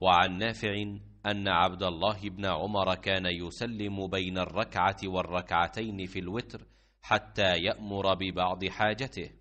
وعن نافع ان عبد الله بن عمر كان يسلم بين الركعه والركعتين في الوتر حتى يامر ببعض حاجته